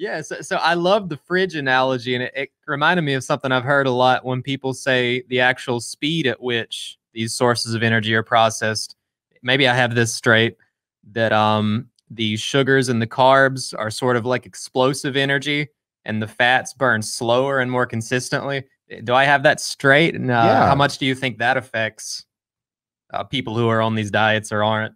Yeah, so, so I love the fridge analogy, and it, it, reminded me of something I've heard a lot when people say the actual speed at which these sources of energy are processed. Maybe I have this straight that um, the sugars and the carbs are sort of like explosive energy, and the fats burn slower and more consistently. Do I have that straight? And uh, yeah. how much do you think that affects uh, people who are on these diets or aren't?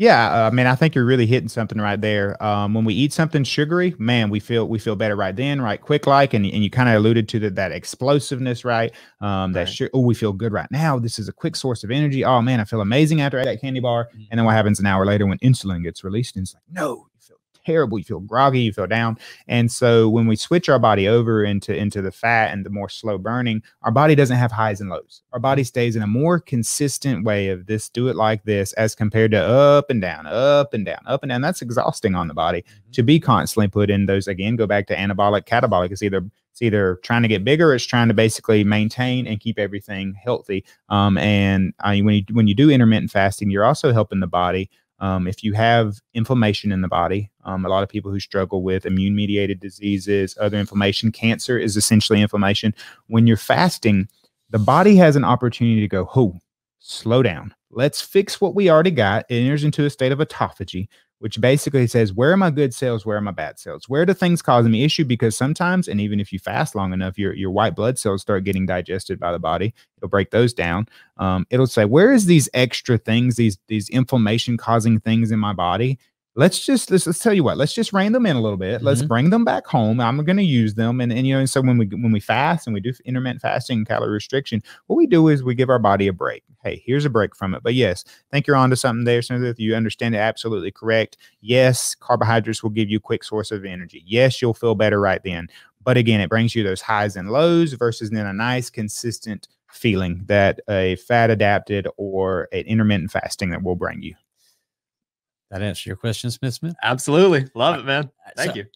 Yeah, uh, I mean, I think you're really hitting something right there. Um, when we eat something sugary, man, we feel we feel better right then, right quick, like, and, and you kind of alluded to that explosiveness, right? Um, that right. oh, we feel good right now. This is a quick source of energy. Oh man, I feel amazing after I ate that candy bar. Mm -hmm. And then what happens an hour later when insulin gets released? And it's like, no, you feel terrible. You feel groggy, you feel down. And so when we switch our body over into into the fat and the more slow burning, our body doesn't have highs and lows. Our body stays in a more consistent way of this, do it like this, as compared to up and down, up and down, up and down. That's exhausting on the body mm-hmm. to be constantly put in those again. Go back to anabolic, catabolic. It's either it's either trying to get bigger, it's trying to basically maintain and keep everything healthy. Um, and I, uh, when you when you do intermittent fasting, you're also helping the body um, if you have inflammation in the body, um, a lot of people who struggle with immune mediated diseases, other inflammation, cancer is essentially inflammation. When you're fasting, the body has an opportunity to go, oh, slow down let's fix what we already got. It enters into a state of autophagy, which basically says, where are my good cells? Where are my bad cells? Where do things causing me issue? Because sometimes, and even if you fast long enough, your, your white blood cells start getting digested by the body. It'll break those down. Um, it'll say, where is these extra things, these, these inflammation causing things in my body? let's just let's, let's tell you what let's just rein them in a little bit mm-hmm. let's bring them back home i'm going to use them and, and you know and so when we when we fast and we do intermittent fasting and calorie restriction what we do is we give our body a break hey here's a break from it but yes think you're onto something there if you understand it absolutely correct yes carbohydrates will give you a quick source of energy yes you'll feel better right then but again it brings you those highs and lows versus then a nice consistent feeling that a fat adapted or an intermittent fasting that will bring you that answer your question, Smith Smith? Absolutely. Love uh, it, man. Uh, Thank so, you.